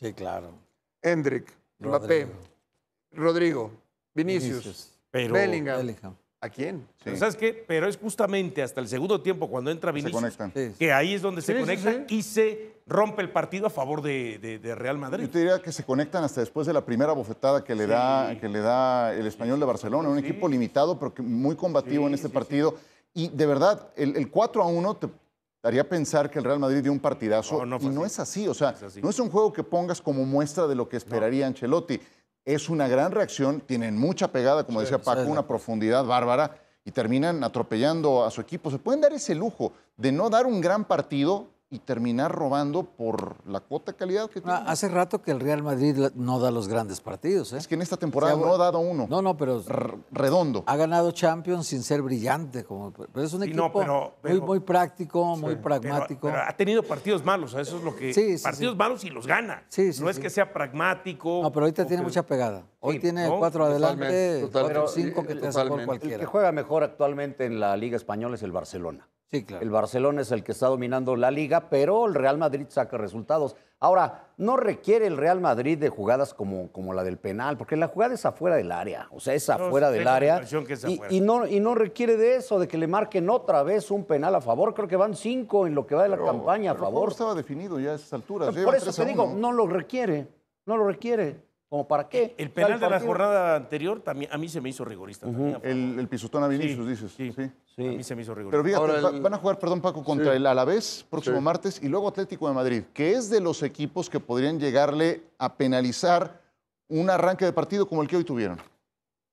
Sí, claro. Hendrik, Mbappé, Rodrigo, Vinicius, Bellingham. ¿A quién? ¿Sabes qué? Pero es justamente hasta el segundo tiempo cuando entra Vinicius se que ahí es donde se conectan y se rompe el partido a favor de, Real Madrid. Yo te diría que se conectan hasta después de la primera bofetada que le, da, que le da el español de Barcelona, un equipo limitado pero muy combativo en este partido. Y de verdad, el, el 4 a 1 te daría pensar que el Real Madrid dio un partidazo y no es así. O sea, no es un juego que pongas como muestra de lo que esperaría Ancelotti. Es una gran reacción, tienen mucha pegada, como decía Paco, una profundidad bárbara y terminan atropellando a su equipo. Se pueden dar ese lujo de no dar un gran partido y terminar robando por la cuota de calidad que ah, tiene. Hace rato que el Real Madrid no da los grandes partidos. ¿eh? Es que en esta temporada no ha dado uno. No, no, pero... redondo. Ha ganado Champions sin ser brillante. Como, pero es un equipo muy, práctico, muy pragmático. ha tenido partidos malos, eso es lo que... Sí, partidos malos y los gana. no es que sea pragmático. No, pero ahorita tiene mucha pegada. Hoy tiene cuatro adelante, cuatro, cinco que te hace cualquiera. El que juega mejor actualmente en la Liga Española es el Barcelona. Sí, claro. El Barcelona es el que está dominando la liga, pero el Real Madrid saca resultados. Ahora, no requiere el Real Madrid de jugadas como, como la del penal, porque la jugada es afuera del área, o sea, es afuera del área. Y, no, y no requiere de eso, de que le marquen otra vez un penal a favor. Creo que van cinco en lo que va de la campaña a favor. estaba definido ya a esas alturas. Por eso te digo, no lo requiere, no lo requiere como para qué. El penal de la jornada anterior también a mí se me hizo rigorista. el, pisotón a Vinicius, dices. Sí, sí, A mí se me hizo rigorista. Pero van a jugar, perdón Paco, contra el Alavés próximo martes y luego Atlético de Madrid, que es de los equipos que podrían llegarle a penalizar un arranque de partido como el que hoy tuvieron.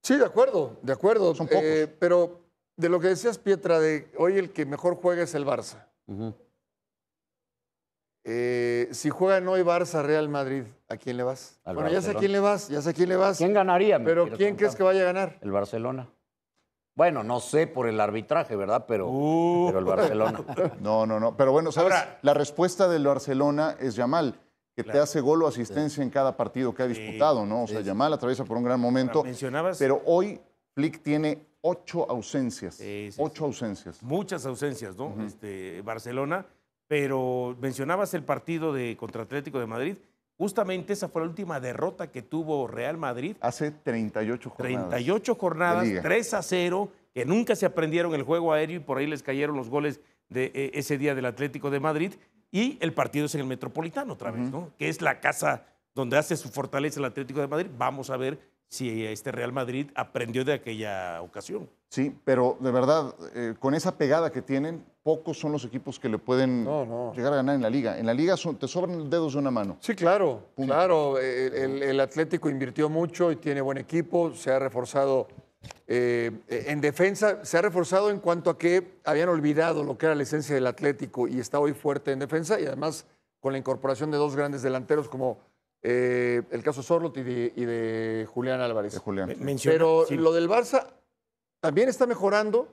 Sí, de acuerdo, de acuerdo. Eh, pero de lo que decías, Pietra, de hoy el que mejor juega es el Barça. eh, eh, si juegan hoy Barça Real Madrid, ¿a quién le vas? bueno, ya sé a quién le vas, ya sé a quién le vas. ¿Quién ganaría? Pero ¿quién crees que vaya a ganar? El Barcelona. Bueno, no sé por el arbitraje, ¿verdad? Pero, uh. pero el Barcelona. No, no, no. Pero bueno, ¿sabes? la respuesta del Barcelona es Yamal, que te hace gol o asistencia en cada partido que ha disputado, ¿no? O sea, Yamal atraviesa por un gran momento. mencionabas... Pero hoy Flick tiene ocho ausencias. ocho ausencias. Muchas ausencias, ¿no? este, Barcelona pero mencionabas el partido de contra Atlético de Madrid. Justamente esa fue la última derrota que tuvo Real Madrid. Hace 38 jornadas. 38 jornadas, 3 a 0, que nunca se aprendieron el juego aéreo y por ahí les cayeron los goles de eh, ese día del Atlético de Madrid. Y el partido es en el Metropolitano otra vez, ¿no? Que es la casa donde hace su fortaleza el Atlético de Madrid. Vamos a ver si este Real Madrid aprendió de aquella ocasión. Sí, pero de verdad, eh, con esa pegada que tienen, pocos son los equipos que le pueden llegar a ganar en la liga. En la liga te sobran dedos de una mano. Sí, claro. Claro, el, Atlético invirtió mucho y tiene buen equipo, se ha reforzado eh, en defensa, se ha reforzado en cuanto a que habían olvidado lo que era la esencia del Atlético y está hoy fuerte en defensa y además con la incorporación de dos grandes delanteros como eh, el caso Sorlot y de, Julián Álvarez. De Julián. Pero lo del Barça también está mejorando.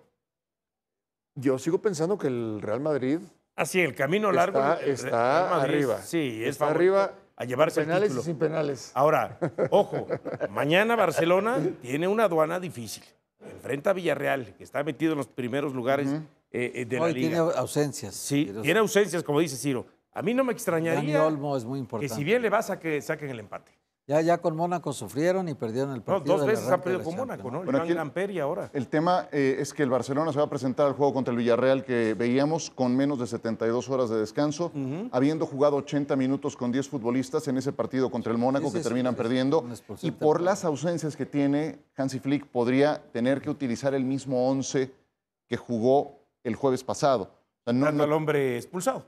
Yo sigo pensando que el Real Madrid. Así, ah, el camino largo. Está, arriba. Sí, es está arriba. A llevarse penales el título. sin penales. Ahora, ojo, mañana Barcelona tiene una aduana difícil. Enfrenta a Villarreal, que está metido en los primeros lugares eh, eh, de la liga. Tiene ausencias. Sí, tiene ausencias, como dice Ciro. A mí no me extrañaría. Olmo es muy importante. Que si bien le a que saquen el empate. Ya, ya con Mónaco sufrieron y perdieron el partido. dos veces han perdido con Mónaco, ¿no? aquí, ahora. El tema eh, es que el Barcelona se va a presentar al juego contra el Villarreal que veíamos con menos de 72 horas de descanso, habiendo jugado 80 minutos con 10 futbolistas en ese partido contra el Mónaco que terminan perdiendo. Y por las ausencias que tiene, Hansi Flick podría tener que utilizar el mismo 11 que jugó el jueves pasado. O no, al hombre expulsado.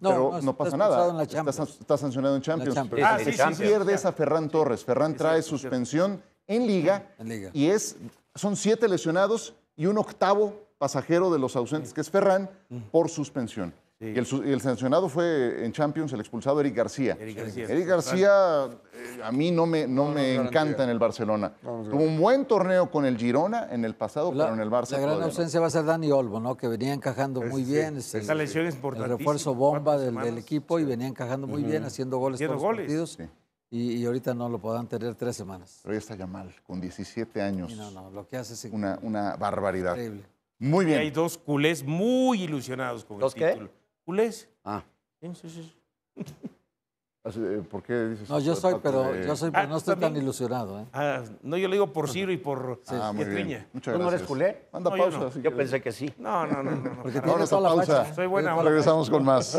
No, pero no, pasa nada. Está, sancionado en Champions. Champions. Ah, ah, pierdes a Ferran Torres. Ferran trae suspensión en Liga, y es, son siete lesionados y un octavo pasajero de los ausentes, que es Ferran, mm. por suspensión. Y, el, sancionado fue en Champions el expulsado Eric García. Eric García, eh, a mí no me, no, me encanta en el Barcelona. Tuvo un buen torneo con el Girona en el pasado, pero en el Barcelona La gran ausencia va a ser Dani Olmo, ¿no? que venía encajando muy bien. Esa lesión es El refuerzo bomba del, equipo y venía encajando muy bien, haciendo goles todos los goles. Y, ahorita no lo podrán tener tres semanas. Pero ya está mal, con 17 años. no, no, lo que hace es una, una barbaridad. Increíble. Muy bien. Y hay dos culés muy ilusionados con el título. Qué? culés. Ah. Sí, sí, eh, ¿Por qué dices No, yo soy, pero, yo soy, pero ah, no estoy tan ilusionado. ¿eh? Ah, no, yo le digo por Ciro y por que ah, ¿Tú no eres culé? Manda pausa. Yo, pensé que sí. No, no, no. no, Porque no, pausa. Soy buena Regresamos con más.